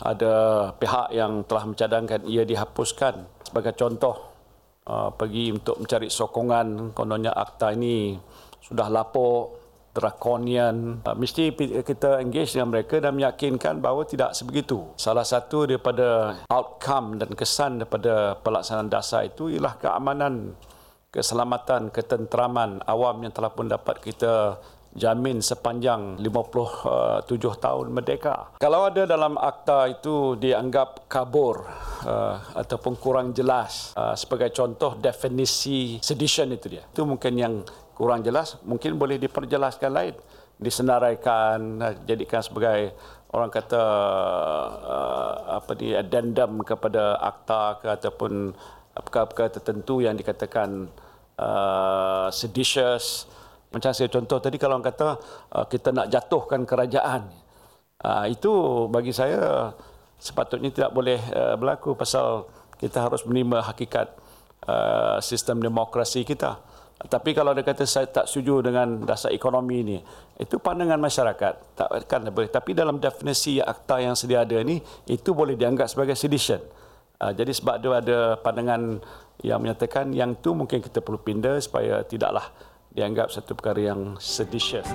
ada pihak yang telah mencadangkan ia dihapuskan sebagai contoh uh, pergi untuk mencari sokongan kononnya akta ini sudah lapor draconian uh, mesti kita engage dengan mereka dan meyakinkan bahawa tidak sebegitu salah satu daripada outcome dan kesan daripada pelaksanaan dasar itu ialah keamanan keselamatan ketenteraman awam yang telah pun dapat kita jamin sepanjang 57 tahun merdeka. Kalau ada dalam akta itu dianggap kabur uh, ataupun kurang jelas uh, sebagai contoh definisi sedition itu dia. Itu mungkin yang kurang jelas, mungkin boleh diperjelaskan lain, disenaraikan, eh, jadikan sebagai orang kata uh, apa ni addendum kepada akta ke ataupun apakah-apakah tertentu yang dikatakan uh, seditious macam saya contoh tadi kalau orang kata uh, kita nak jatuhkan kerajaan. Uh, itu bagi saya sepatutnya tidak boleh uh, berlaku pasal kita harus menerima hakikat sistem demokrasi kita. Tapi kalau dia kata saya tak setuju dengan dasar ekonomi ini, itu pandangan masyarakat. Takkan boleh. Tapi dalam definisi akta yang sedia ada ini, itu boleh dianggap sebagai sedition. Jadi sebab dia ada pandangan yang menyatakan yang tu mungkin kita perlu pindah supaya tidaklah dianggap satu perkara yang seditious.